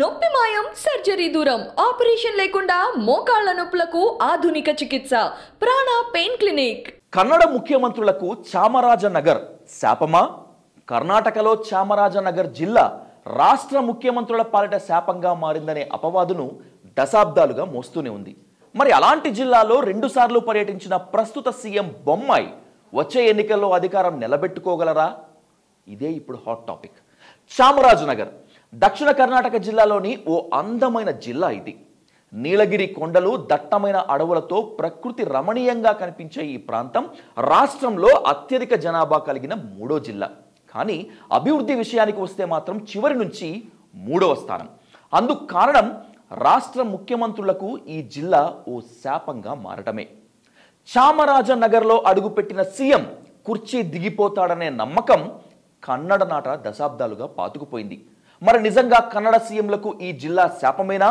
నొప్పి మాయం సర్జరీ దూరం ఆపరేషన్ లేకుండా మోకాళ్ల నొప్పులకు ఆధునిక చికిత్స ప్రాణ పెయిన్ క్లినిక్ కన్నడ ముఖ్యమంత్రులకు చామరాజనగర్ శాపమా కర్ణాటకలో చామరాజనగర్ జిల్లా రాష్ట్ర ముఖ్యమంత్రుల పాలిట శాపంగా మారిందనే అపవాదును దశాబ్దాలుగా మోస్తూనే ఉంది మరి అలాంటి జిల్లాలో రెండుసార్లు పర్యటించిన ప్రస్తుత సీఎం బొమ్మాయి వచ్చే ఎన్నికల్లో అధికారం నిలబెట్టుకోగలరా ఇదే ఇప్పుడు హాట్ టాపిక్ చామరాజనగర్ దక్షిణ కర్ణాటక జిల్లాలోని ఓ అందమైన జిల్లా ఇది నీలగిరి కొండలు దట్టమైన అడవులతో ప్రకృతి రమణీయంగా కనిపించే ఈ ప్రాంతం రాష్ట్రంలో అత్యధిక జనాభా కలిగిన మూడో జిల్లా కానీ అభివృద్ధి విషయానికి వస్తే మాత్రం చివరి నుంచి మూడవ స్థానం అందుకు కారణం రాష్ట్ర ముఖ్యమంత్రులకు ఈ జిల్లా ఓ శాపంగా మారటమే చామరాజనగర్లో అడుగుపెట్టిన సీఎం కుర్చీ దిగిపోతాడనే నమ్మకం కన్నడ నాట దశాబ్దాలుగా పాతుకుపోయింది మరి నిజంగా కన్నడ సీఎంలకు ఈ జిల్లా శాపమేనా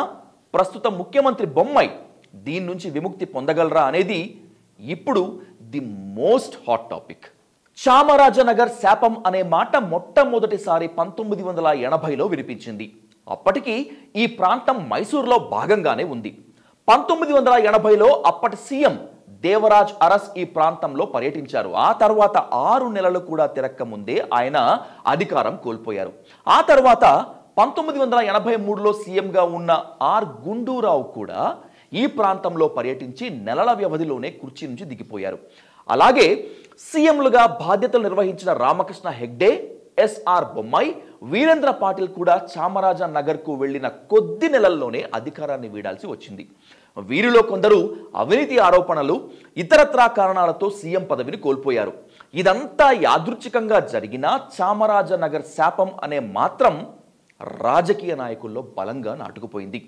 ప్రస్తుత ముఖ్యమంత్రి బొమ్మై దీని నుంచి విముక్తి పొందగలరా అనేది ఇప్పుడు the most hot topic Chamarajanagar శాపం అనే మాట మొట్టమొదటిసారి పంతొమ్మిది వందల ఎనభైలో వినిపించింది అప్పటికి ఈ ప్రాంతం మైసూర్లో భాగంగానే ఉంది పంతొమ్మిది వందల ఎనభైలో అప్పటి సీఎం దేవరాజ్ అరస్ ఈ ప్రాంతంలో పర్యటించారు ఆ తర్వాత ఆరు నెలలు కూడా తిరక్క ముందే ఆయన అధికారం కోల్పోయారు ఆ తర్వాత పంతొమ్మిది వందల ఎనభై మూడులో సీఎంగా ఉన్న ఆర్ గుండూరావు కూడా ఈ ప్రాంతంలో పర్యటించి నెలల వ్యవధిలోనే కుర్చీ నుంచి దిగిపోయారు అలాగే సీఎంలుగా బాధ్యతలు నిర్వహించిన రామకృష్ణ హెగ్డే ఎస్ఆర్ బొమ్మాయి వీరేంద్ర పాటిల్ కూడా చామరాజనగర్కు నగర్కు వెళ్లిన కొద్ది నెలల్లోనే అధికారాన్ని వీడాల్సి వచ్చింది వీరిలో కొందరు అవినీతి ఆరోపణలు ఇతరత్రా కారణాలతో సీఎం పదవిని కోల్పోయారు ఇదంతా యాదృచ్ఛికంగా జరిగిన చామరాజనగర్ శాపం అనే మాత్రం రాజకీయ నాయకుల్లో బలంగా నాటుకుపోయింది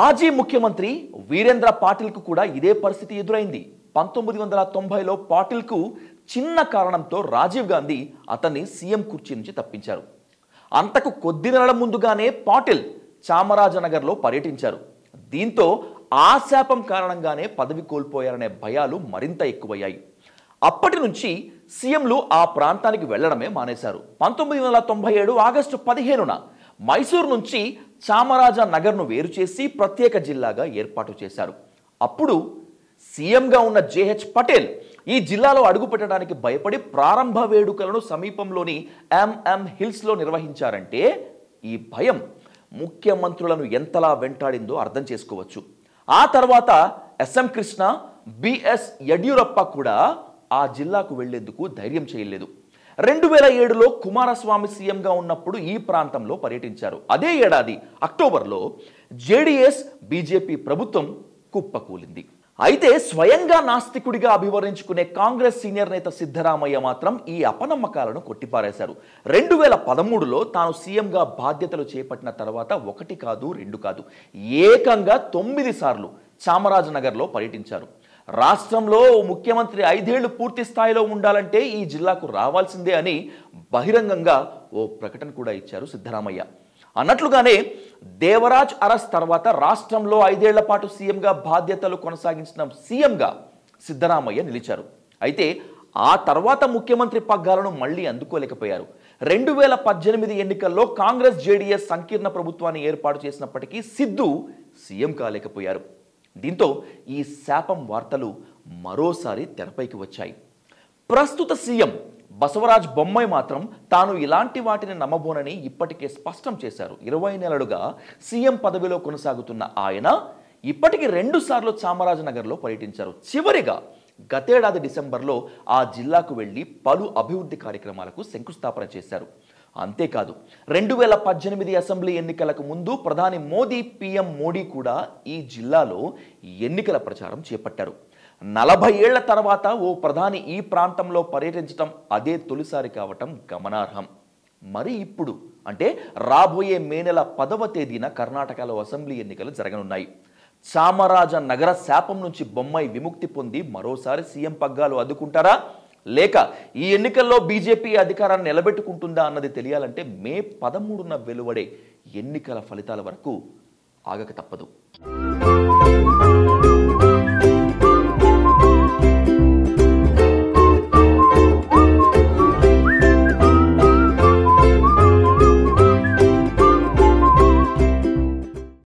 మాజీ ముఖ్యమంత్రి వీరేంద్ర పాటిల్కు కూడా ఇదే పరిస్థితి ఎదురైంది పంతొమ్మిది వందల తొంభైలో పాటిల్కు చిన్న కారణంతో రాజీవ్ గాంధీ అతన్ని సీఎం కుర్చీ నుంచి తప్పించారు అంతకు కొద్ది నెలల ముందుగానే పాటిల్ చామరాజనగర్లో పర్యటించారు దీంతో ఆ శాపం కారణంగానే పదవి కోల్పోయారనే భయాలు మరింత ఎక్కువయ్యాయి అప్పటి నుంచి సీఎంలు ఆ ప్రాంతానికి వెళ్లడమే మానేశారు పంతొమ్మిది వందల తొంభై ఏడు ఆగస్టు పదిహేనున మైసూరు నుంచి చామరాజ నగర్ను వేరు చేసి ప్రత్యేక జిల్లాగా ఏర్పాటు చేశారు అప్పుడు సీఎంగా ఉన్న జేహెచ్ పటేల్ ఈ జిల్లాలో అడుగుపెట్టడానికి భయపడి ప్రారంభ వేడుకలను సమీపంలోని ఎంఎం హిల్స్లో నిర్వహించారంటే ఈ భయం ముఖ్యమంత్రులను ఎంతలా వెంటాడిందో అర్థం చేసుకోవచ్చు ఆ తర్వాత ఎస్ఎం కృష్ణ బిఎస్ యడ్యూరప్ప కూడా ఆ జిల్లాకు వెళ్లేందుకు ధైర్యం చేయలేదు రెండు వేల ఏడులో కుమారస్వామి సీఎంగా ఉన్నప్పుడు ఈ ప్రాంతంలో పర్యటించారు అదే ఏడాది అక్టోబర్లో జేడిఎస్ బీజేపీ ప్రభుత్వం కుప్పకూలింది అయితే స్వయంగా నాస్తికుడిగా అభివర్ణించుకునే కాంగ్రెస్ సీనియర్ నేత సిద్ధరామయ్య మాత్రం ఈ అపనమ్మకాలను కొట్టిపారేశారు రెండు వేల పదమూడులో తాను సీఎంగా బాధ్యతలు చేపట్టిన తర్వాత ఒకటి కాదు రెండు కాదు ఏకంగా తొమ్మిది సార్లు చామరాజనగర్లో పర్యటించారు రాష్ట్రంలో ముఖ్యమంత్రి ఐదేళ్లు పూర్తి స్థాయిలో ఉండాలంటే ఈ జిల్లాకు రావాల్సిందే అని బహిరంగంగా ఓ ప్రకటన కూడా ఇచ్చారు సిద్ధరామయ్య అన్నట్లుగానే దేవరాజ్ అరస్ తర్వాత రాష్ట్రంలో ఐదేళ్ల పాటు సీఎంగా బాధ్యతలు కొనసాగించిన సీఎంగా సిద్ధరామయ్య నిలిచారు అయితే ఆ తర్వాత ముఖ్యమంత్రి పగ్గాలను మళ్లీ అందుకోలేకపోయారు రెండు వేల పద్దెనిమిది ఎన్నికల్లో కాంగ్రెస్ జేడీఎస్ సంకీర్ణ ప్రభుత్వాన్ని ఏర్పాటు చేసినప్పటికీ సిద్ధు సీఎం కాలేకపోయారు దీంతో ఈ శాపం వార్తలు మరోసారి తెరపైకి వచ్చాయి ప్రస్తుత సీఎం బసవరాజ్ బొమ్మై మాత్రం తాను ఇలాంటి వాటిని నమ్మబోనని ఇప్పటికే స్పష్టం చేశారు ఇరవై నెలలుగా సీఎం పదవిలో కొనసాగుతున్న ఆయన ఇప్పటికి రెండుసార్లు చామరాజనగర్లో పర్యటించారు చివరిగా గతేడాది డిసెంబర్లో ఆ జిల్లాకు వెళ్ళి పలు అభివృద్ధి కార్యక్రమాలకు శంకుస్థాపన చేశారు అంతేకాదు రెండు వేల పద్దెనిమిది అసెంబ్లీ ఎన్నికలకు ముందు ప్రధాని మోదీ పీఎం మోడీ కూడా ఈ జిల్లాలో ఎన్నికల ప్రచారం చేపట్టారు నలభై ఏళ్ల తర్వాత ఓ ప్రధాని ఈ ప్రాంతంలో పర్యటించడం అదే తొలిసారి కావటం గమనార్హం మరి ఇప్పుడు అంటే రాబోయే మే నెల పదవ తేదీన కర్ణాటకలో అసెంబ్లీ ఎన్నికలు జరగనున్నాయి చామరాజ నగర శాపం నుంచి బొమ్మాయి విముక్తి పొంది మరోసారి సీఎం పగ్గాలు అద్దుకుంటారా లేక ఈ ఎన్నికల్లో బీజేపీ అధికారాన్ని నిలబెట్టుకుంటుందా అన్నది తెలియాలంటే మే పదమూడున వెలువడే ఎన్నికల ఫలితాల వరకు ఆగక తప్పదు